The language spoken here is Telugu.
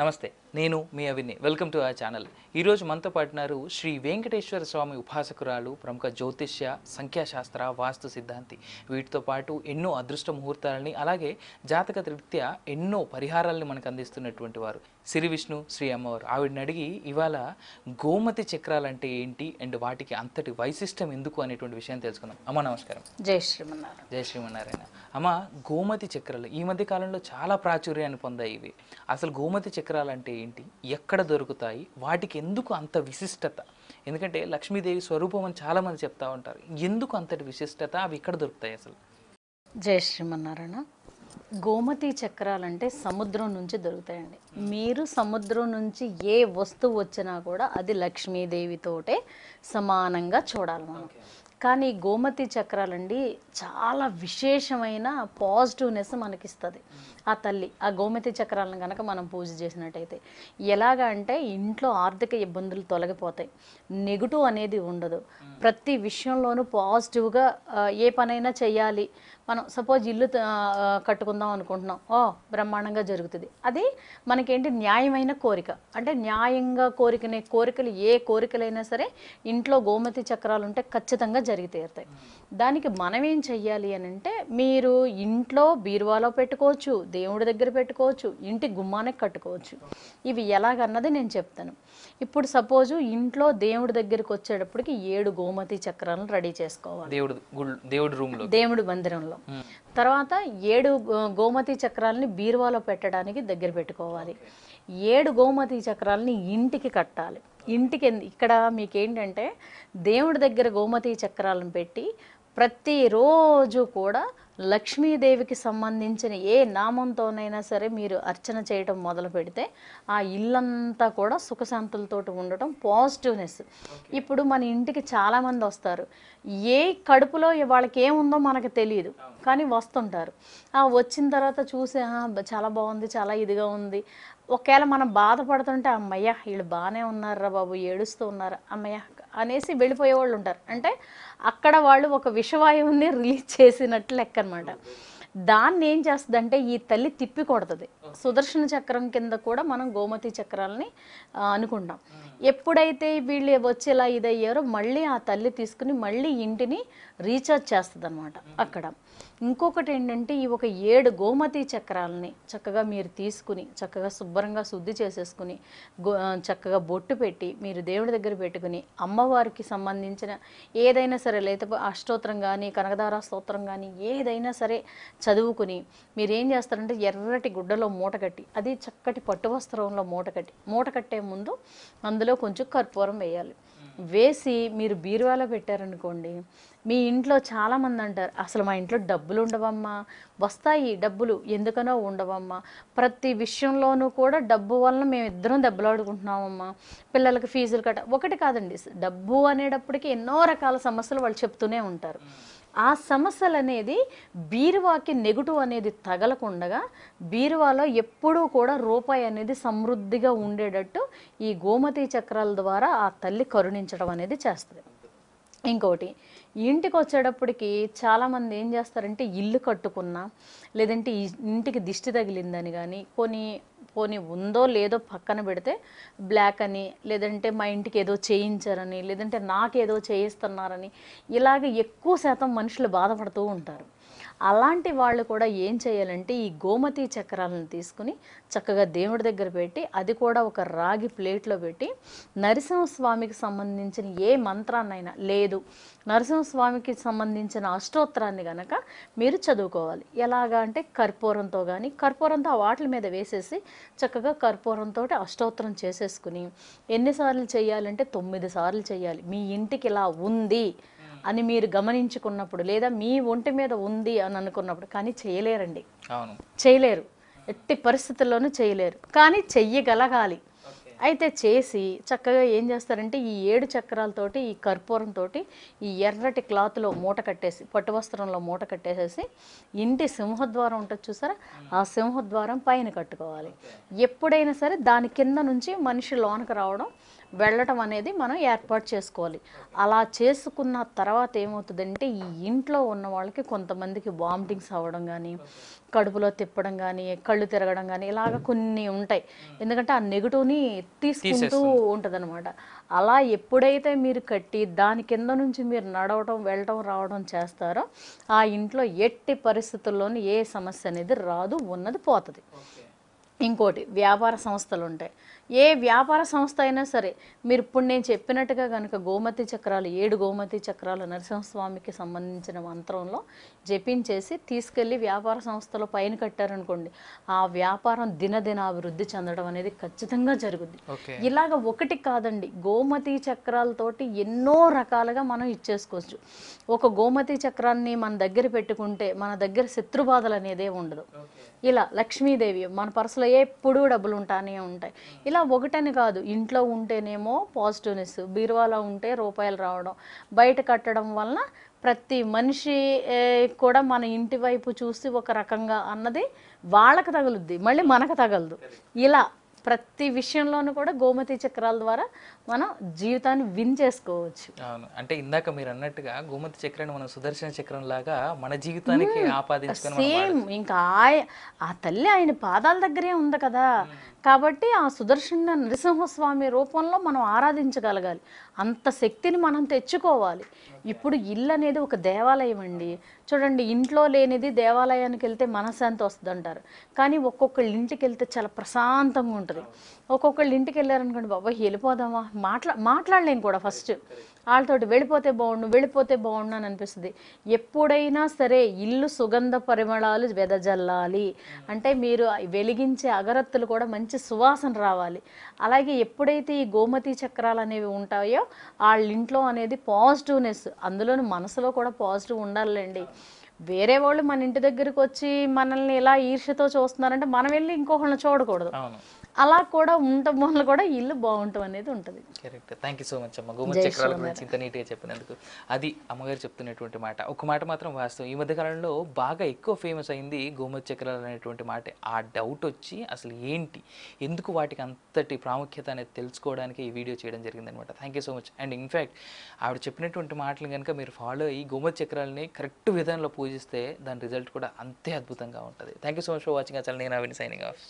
నమస్తే నేను మీ అవిని వెల్కమ్ టు ఆ ఛానల్ ఈరోజు మనతో పాటినారు శ్రీ వెంకటేశ్వర స్వామి ఉపాసకురాలు ప్రముఖ జ్యోతిష్య సంఖ్యాశాస్త్ర వాస్తు సిద్ధాంతి వీటితో పాటు ఎన్నో అదృష్ట ముహూర్తాలని అలాగే జాతక రీత్యా ఎన్నో పరిహారాలని మనకు అందిస్తున్నటువంటి వారు శ్రీ విష్ణు శ్రీ అమ్మవారు ఆవిడని అడిగి ఇవాళ గోమతి చక్రాలంటే ఏంటి అండ్ వాటికి అంతటి వైశిష్టం ఎందుకు అనేటువంటి విషయం తెలుసుకుందాం అమ్మ నమస్కారం జై శ్రీమన్నారాయణ జై శ్రీమన్నారాయణ అమ్మ గోమతి చక్రాలు ఈ మధ్య కాలంలో చాలా ప్రాచుర్యాన్ని పొందాయి ఇవి అసలు గోమతి చక్రాలు అంటే ఏంటి ఎక్కడ దొరుకుతాయి వాటికి ఎందుకు అంత విశిష్టత ఎందుకంటే లక్ష్మీదేవి స్వరూపం అని చాలామంది చెప్తా ఉంటారు ఎందుకు అంతటి విశిష్టత అవి ఇక్కడ దొరుకుతాయి అసలు జయ శ్రీమన్నారాయణ గోమతి చక్రాలంటే సముద్రం నుంచి దొరుకుతాయండి మీరు సముద్రం నుంచి ఏ వస్తువు వచ్చినా కూడా అది లక్ష్మీదేవితోటే సమానంగా చూడాలి మనం కానీ గోమతి చక్రాలండి చాలా విశేషమైన పాజిటివ్నెస్ మనకిస్తుంది ఆ తల్లి ఆ గోమతి చక్రాలను కనుక మనం పూజ చేసినట్టయితే ఎలాగ అంటే ఇంట్లో ఆర్థిక ఇబ్బందులు తొలగిపోతాయి నెగిటివ్ అనేది ఉండదు ప్రతి విషయంలోనూ పాజిటివ్గా ఏ పనైనా చేయాలి మనం సపోజ్ ఇల్లు కట్టుకుందాం అనుకుంటున్నాం ఓ బ్రహ్మాండంగా జరుగుతుంది అది మనకేంటి న్యాయమైన కోరిక అంటే న్యాయంగా కోరికనే కోరికలు ఏ కోరికలైనా సరే ఇంట్లో గోమతి చక్రాలు ఉంటే ఖచ్చితంగా జరిగి దానికి మనం ఏం చెయ్యాలి అని అంటే మీరు ఇంట్లో బీరువాలో పెట్టుకోవచ్చు దేవుడి దగ్గర పెట్టుకోవచ్చు ఇంటి గుమ్మానికి కట్టుకోవచ్చు ఇవి ఎలాగన్నది నేను చెప్తాను ఇప్పుడు సపోజు ఇంట్లో దేవుడి దగ్గరికి వచ్చేటప్పటికి ఏడు గోమతి చక్రాలను రెడీ చేసుకోవాలి దేవుడు దేవుడి రూమ్లో దేవుడి మందిరంలో చక్రాల్లో తర్వాత ఏడు గోమతి చక్రాలని బీరువాలో పెట్టడానికి దగ్గర పెట్టుకోవాలి ఏడు గోమతి చక్రాలని ఇంటికి కట్టాలి ఇంటికి ఇక్కడ మీకు ఏంటంటే దేవుడి దగ్గర గోమతి చక్రాలను పెట్టి ప్రతిరోజు కూడా లక్ష్మీదేవికి సంబంధించిన ఏ నామంతోనైనా సరే మీరు అర్చన చేయటం మొదలు పెడితే ఆ ఇల్లంతా కూడా సుఖశాంతులతో ఉండటం పాజిటివ్నెస్ ఇప్పుడు మన ఇంటికి చాలామంది వస్తారు ఏ కడుపులో వాళ్ళకి ఏముందో మనకు తెలియదు కానీ వస్తుంటారు ఆ వచ్చిన తర్వాత చూసి చాలా బాగుంది చాలా ఇదిగా ఉంది ఒకవేళ మనం బాధపడుతుంటే అమ్మయ్య వీళ్ళు బాగానే ఉన్నారా బాబు ఏడుస్తూ ఉన్నారా అమ్మయ్య అనేసి వెళ్ళిపోయే వాళ్ళు ఉంటారు అంటే అక్కడ వాళ్ళు ఒక విషవాయువుని రిలీజ్ చేసినట్లు లెక్క అనమాట దాన్ని ఏం చేస్తుందంటే ఈ తల్లి తిప్పికొడుతుంది సుదర్శన చక్రం కింద కూడా మనం గోమతి చక్రాలని అనుకుంటాం ఎప్పుడైతే వీళ్ళు వచ్చేలా ఇదయ్యారో మళ్ళీ ఆ తల్లి తీసుకుని మళ్ళీ ఇంటిని రీఛార్జ్ చేస్తుంది అక్కడ ఇంకొకటి ఏంటంటే ఈ ఒక ఏడు గోమతి చక్రాలని చక్కగా మీరు తీసుకుని చక్కగా శుభ్రంగా శుద్ధి చేసేసుకుని చక్కగా బొట్టు పెట్టి మీరు దేవుడి దగ్గర పెట్టుకుని అమ్మవారికి సంబంధించిన ఏదైనా సరే లేకపోతే అష్టోత్రం కానీ కనకదార స్తోత్రం కానీ ఏదైనా సరే చదువుకుని మీరేం చేస్తారంటే ఎర్రటి గుడ్డలో మూట కట్టి అది చక్కటి పట్టు వస్త్రంలో మూట కట్టి మూట కట్టే ముందు అందులో కొంచెం కర్పూరం వేయాలి వేసి మీరు బీరువాలో పెట్టారనుకోండి మీ ఇంట్లో చాలామంది అంటారు అసలు మా ఇంట్లో డబ్బులు ఉండవమ్మా వస్తాయి డబ్బులు ఎందుకనో ఉండవమ్మా ప్రతి విషయంలోనూ కూడా డబ్బు వలన మేము ఇద్దరం దెబ్బలాడుకుంటున్నామమ్మా పిల్లలకి ఫీజులు కట్ట ఒకటి కాదండి డబ్బు అనేటప్పటికీ ఎన్నో రకాల సమస్యలు వాళ్ళు చెప్తూనే ఉంటారు ఆ సమస్యలు అనేది బీరువాకి నెగటివ్ అనేది తగలకుండగా బీరువాలో ఎప్పుడూ కూడా రూపాయి అనేది సమృద్ధిగా ఉండేటట్టు ఈ గోమతి చక్రాల ద్వారా ఆ తల్లి కరుణించడం అనేది చేస్తుంది ఇంకోటి ఇంటికి వచ్చేటప్పటికి చాలామంది ఏం చేస్తారంటే ఇల్లు కట్టుకున్నా లేదంటే ఇంటికి దిష్టి తగిలిందని కానీ కొన్ని పోనీ ఉందో లేదో పక్కన పెడితే బ్లాక్ అని లేదంటే మా ఇంటికి ఏదో చేయించారని లేదంటే నాకేదో చేయిస్తున్నారని ఇలాగ ఎక్కువ శాతం మనుషులు బాధపడుతూ ఉంటారు అలాంటి వాళ్ళు కూడా ఏం చేయాలంటే ఈ గోమతి చక్రాలను తీసుకుని చక్కగా దేవుడి దగ్గర పెట్టి అది కూడా ఒక రాగి ప్లేట్లో పెట్టి నరసింహస్వామికి సంబంధించిన ఏ మంత్రాన్నైనా లేదు నరసింహస్వామికి సంబంధించిన అష్టోత్తరాన్ని కనుక మీరు చదువుకోవాలి ఎలాగా అంటే కర్పూరంతో కానీ కర్పూరంతో వాటిల మీద వేసేసి చక్కగా కర్పూరంతో అష్టోత్తరం చేసేసుకుని ఎన్నిసార్లు చేయాలంటే తొమ్మిది సార్లు చేయాలి మీ ఇంటికి ఇలా ఉంది అని మీరు గమనించుకున్నప్పుడు లేదా మీ ఒంటి మీద ఉంది అని అనుకున్నప్పుడు కానీ చేయలేరండి చేయలేరు ఎట్టి పరిస్థితుల్లోనూ చేయలేరు కానీ చెయ్యగలగాలి అయితే చేసి చక్కగా ఏం చేస్తారంటే ఈ ఏడు చక్రాలతోటి ఈ కర్పూరంతో ఈ ఎర్రటి క్లాత్లో మూట కట్టేసి పట్టు వస్త్రంలో మూట కట్టేసేసి ఇంటి సింహద్వారం ఉంటుంది చూసారా ఆ సింహద్వారం పైన కట్టుకోవాలి ఎప్పుడైనా సరే దాని కింద నుంచి మనిషి లోనకు రావడం వెళ్ళటం అనేది మనం ఏర్పాటు చేసుకోవాలి అలా చేసుకున్న తర్వాత ఏమవుతుందంటే ఈ ఇంట్లో ఉన్న వాళ్ళకి కొంతమందికి వామిటింగ్స్ అవ్వడం కానీ కడుపులో తిప్పడం కానీ కళ్ళు తిరగడం కానీ ఇలాగ కొన్ని ఉంటాయి ఎందుకంటే ఆ నెగిటివ్ని తీసుకుంటూ ఉంటుందన్నమాట అలా ఎప్పుడైతే మీరు కట్టి దాని కింద నుంచి మీరు నడవటం వెళ్ళటం రావడం చేస్తారో ఆ ఇంట్లో ఎట్టి పరిస్థితుల్లోనూ ఏ సమస్య అనేది రాదు ఉన్నది పోతుంది ఇంకోటి వ్యాపార సంస్థలు ఉంటాయి ఏ వ్యాపార సంస్థ అయినా సరే మీరు ఇప్పుడు నేను చెప్పినట్టుగా కనుక గోమతి చక్రాలు ఏడు గోమతి చక్రాలు నరసింహస్వామికి సంబంధించిన మంత్రంలో జపించేసి తీసుకెళ్ళి వ్యాపార సంస్థలో పైన కట్టారనుకోండి ఆ వ్యాపారం దినదిన అభివృద్ధి చెందడం అనేది ఖచ్చితంగా జరుగుద్ది ఇలాగ ఒకటి కాదండి గోమతి చక్రాలతోటి ఎన్నో రకాలుగా మనం ఇచ్చేసుకోవచ్చు ఒక గోమతి చక్రాన్ని మన దగ్గర పెట్టుకుంటే మన దగ్గర శత్రుబాధలు అనేదే ఉండదు ఇలా లక్ష్మీదేవి మన పర్సులో ఎప్పుడూ డబ్బులు ఉంటానే ఉంటాయి ఇలా ఇలా ఒకటని కాదు ఇంట్లో ఉంటేనేమో పాజిటివ్నెస్ బీరువాలో ఉంటే రూపాయలు రావడం బయట కట్టడం వలన ప్రతి మనిషి కూడా మన ఇంటి వైపు చూసి ఒక రకంగా అన్నది వాళ్ళకి తగులుద్ది మళ్ళీ మనకు తగలదు ఇలా ప్రతి విషయంలోనూ కూడా గోమతి చక్రాల ద్వారా మనం జీవితాన్ని విన్ చేసుకోవచ్చు అవును అంటే ఇందాక మీరు అన్నట్టుగా గోమతి చక్రాన్ని మనం సుదర్శన చక్రం లాగా మన జీవితానికి ఆపాదించుకొని సేమ్ ఇంకా ఆయ ఆ తల్లి ఆయన పాదాల దగ్గరే ఉంది కదా కాబట్టి ఆ సుదర్శన నరసింహస్వామి రూపంలో మనం ఆరాధించగలగాలి అంత శక్తిని మనం తెచ్చుకోవాలి ఇప్పుడు ఇల్లు అనేది ఒక దేవాలయం అండి చూడండి ఇంట్లో లేనిది దేవాలయానికి వెళ్తే మనశాంతి వస్తుంది అంటారు కానీ ఒక్కొక్కళ్ళ ఇంటికి వెళ్తే చాలా ప్రశాంతంగా ఉంటుంది ఉంటుంది ఒక్కొక్కళ్ళు ఇంటికి వెళ్ళారనుకోండి బాబా వెళ్ళిపోదామా మాట్లా మాట్లాడలేను కూడా ఫస్ట్ వాళ్ళతోటి వెళ్ళిపోతే బాగుండు వెళ్ళిపోతే బాగుండు అని అనిపిస్తుంది ఎప్పుడైనా సరే ఇల్లు సుగంధ పరిమళాలు వెదజల్లాలి అంటే మీరు వెలిగించే అగరత్తులు కూడా మంచి సువాసన రావాలి అలాగే ఎప్పుడైతే ఈ గోమతి చక్రాలు అనేవి ఉంటాయో వాళ్ళ ఇంట్లో అనేది పాజిటివ్నెస్ అందులోని మనసులో కూడా పాజిటివ్ ఉండాలండి వేరే వాళ్ళు మన ఇంటి దగ్గరికి వచ్చి మనల్ని ఇలా ఈర్ష్యతో చూస్తున్నారంటే మనం వెళ్ళి ఇంకొకళ్ళని చూడకూడదు అలా కూడా ఉండటం వల్ల కూడా ఇల్లు బాగుంటుంది అనేది ఉంటుంది correct thank you so much అమ్మ గోమ చక్రాల గురించి ఇంత నీట్గా చెప్పినందుకు అది అమ్మగారు చెప్తున్నటువంటి మాట ఒక మాట మాత్రం వాస్తవం ఈ మధ్య కాలంలో బాగా ఎక్కువ ఫేమస్ అయింది గోమ చక్రాలు అనేటువంటి మాట ఆ డౌట్ వచ్చి అసలు ఏంటి ఎందుకు వాటికి అంతటి ప్రాముఖ్యత అనేది తెలుసుకోవడానికి ఈ వీడియో చేయడం జరిగిందనమాట thank you so much and in fact ఆవిడ చెప్పినటువంటి మాటలు కనుక మీరు ఫాలో అయ్యి గోమ చక్రాలని కరెక్ట్ విధానంలో పూజిస్తే దాని రిజల్ట్ కూడా అంతే అద్భుతంగా ఉంటుంది thank you so much for watching అసలు నేను అవిని సైనింగ్ ఆఫ్